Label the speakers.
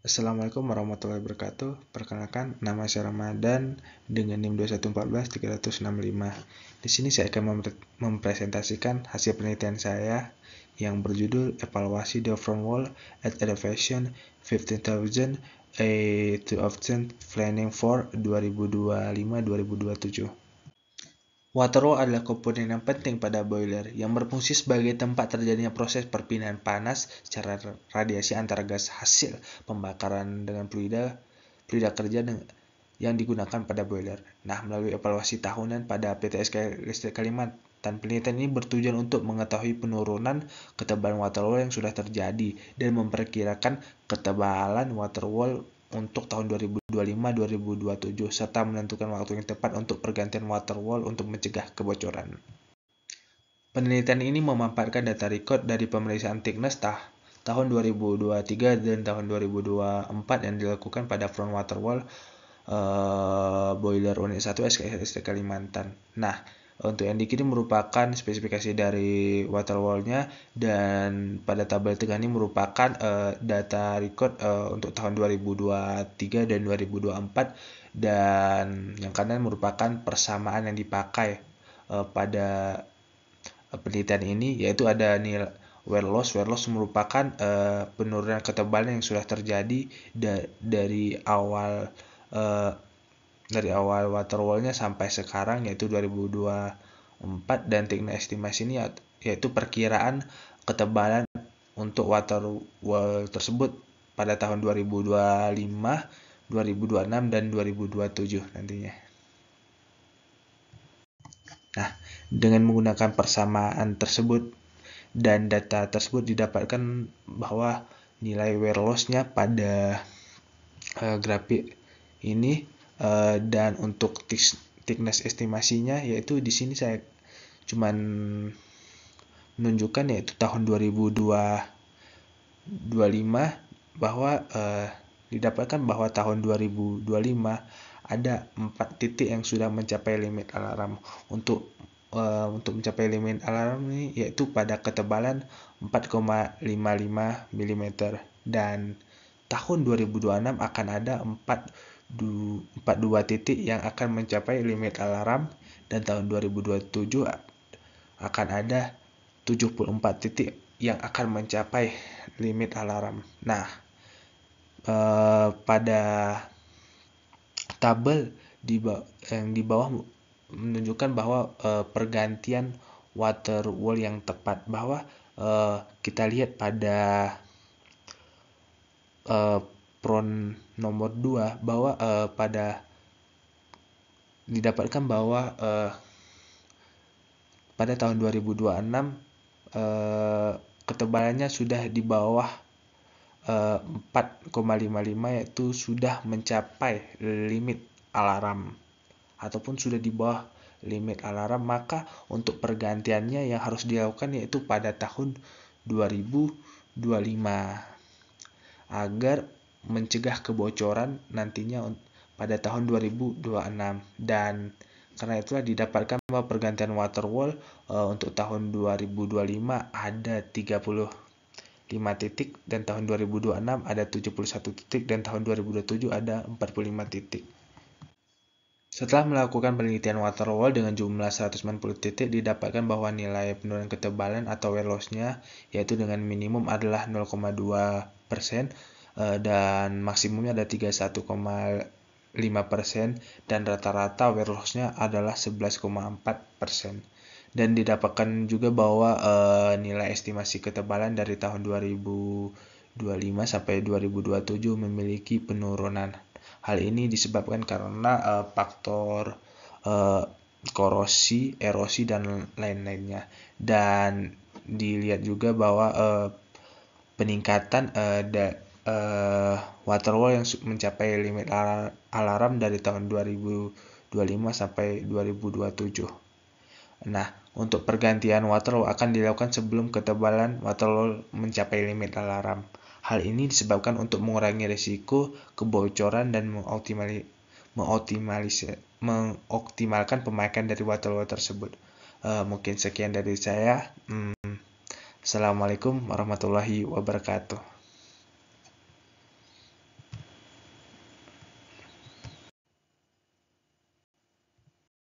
Speaker 1: Assalamualaikum warahmatullahi wabarakatuh. Perkenalkan, nama saya Ramadan dengan NIM 2114365. Di sini saya akan mempresentasikan hasil penelitian saya yang berjudul Evaluasi the Front Wall at Elevation 15,000 A to Option Planning for 2025-2027. Water wall adalah komponen yang penting pada boiler yang berfungsi sebagai tempat terjadinya proses perpindahan panas secara radiasi antara gas hasil pembakaran dengan fluida fluida kerja yang digunakan pada boiler. Nah, melalui evaluasi tahunan pada PTS Listrik Kalimantan, penelitian ini bertujuan untuk mengetahui penurunan ketebalan water wall yang sudah terjadi dan memperkirakan ketebalan water wall untuk tahun 2020. 2025-2027 serta menentukan waktu yang tepat untuk pergantian water wall untuk mencegah kebocoran. Penelitian ini memaparkan data record dari pemeriksaan thickness tah tahun 2023 dan tahun 2024 yang dilakukan pada front water wall uh, eh, boiler unit 1 SKSSD Kalimantan. Nah, untuk yang dikirim merupakan spesifikasi dari waterwall-nya dan pada tabel tengah ini merupakan uh, data record uh, untuk tahun 2023 dan 2024 dan yang kanan merupakan persamaan yang dipakai uh, pada penelitian ini yaitu ada nil wear loss wear loss merupakan uh, penurunan ketebalan yang sudah terjadi da dari awal dari awal Waterwall-nya sampai sekarang yaitu 2024 dan teknik estimasi ini ya, yaitu perkiraan ketebalan untuk Waterwall tersebut pada tahun 2025, 2026 dan 2027 nantinya. Nah, dengan menggunakan persamaan tersebut dan data tersebut didapatkan bahwa nilai wear loss-nya pada uh, grafik ini Eh, dan untuk thickness estimasinya yaitu di sini saya cuman menunjukkan yaitu tahun 2025 bahwa eh, didapatkan bahwa tahun 2025 ada empat titik yang sudah mencapai limit alarm untuk eh, untuk mencapai limit alarm ini yaitu pada ketebalan 4,55 mm dan tahun 2026 akan ada 4 42 titik yang akan mencapai limit alarm dan tahun 2027 akan ada 74 titik yang akan mencapai limit alarm. Nah, eh, pada tabel di yang di bawah menunjukkan bahwa eh, pergantian water wall yang tepat bahwa eh, kita lihat pada eh, pron nomor 2 bahwa uh, pada didapatkan bahwa uh, pada tahun 2026 uh, eh, ketebalannya sudah di bawah uh, 4,55 yaitu sudah mencapai limit alarm ataupun sudah di bawah limit alarm maka untuk pergantiannya yang harus dilakukan yaitu pada tahun 2025 agar mencegah kebocoran nantinya pada tahun 2026 dan karena itulah didapatkan bahwa pergantian water wall e, eh, untuk tahun 2025 ada 35 titik dan tahun 2026 ada 71 titik dan tahun 2027 ada 45 titik. Setelah melakukan penelitian water wall dengan jumlah 190 titik didapatkan bahwa nilai penurunan ketebalan atau wear loss-nya yaitu dengan minimum adalah 0,2 persen Eh, dan maksimumnya ada 31,5% dan rata-rata wear loss-nya adalah 11,4%. Dan didapatkan juga bahwa uh, nilai estimasi ketebalan dari tahun 2025 sampai 2027 memiliki penurunan. Hal ini disebabkan karena uh, faktor uh, korosi, erosi dan lain-lainnya. Dan dilihat juga bahwa peningkatan da uh, eh, Waterwall yang mencapai limit alarm dari tahun 2025 sampai 2027. Nah, untuk pergantian Waterwall akan dilakukan sebelum ketebalan Waterwall mencapai limit alarm. Hal ini disebabkan untuk mengurangi risiko kebocoran dan mengoptimali, mengoptimalis, mengoptimalkan pemakaian dari Waterwall tersebut. Uh, mungkin sekian dari saya. Hmm. Assalamualaikum warahmatullahi wabarakatuh.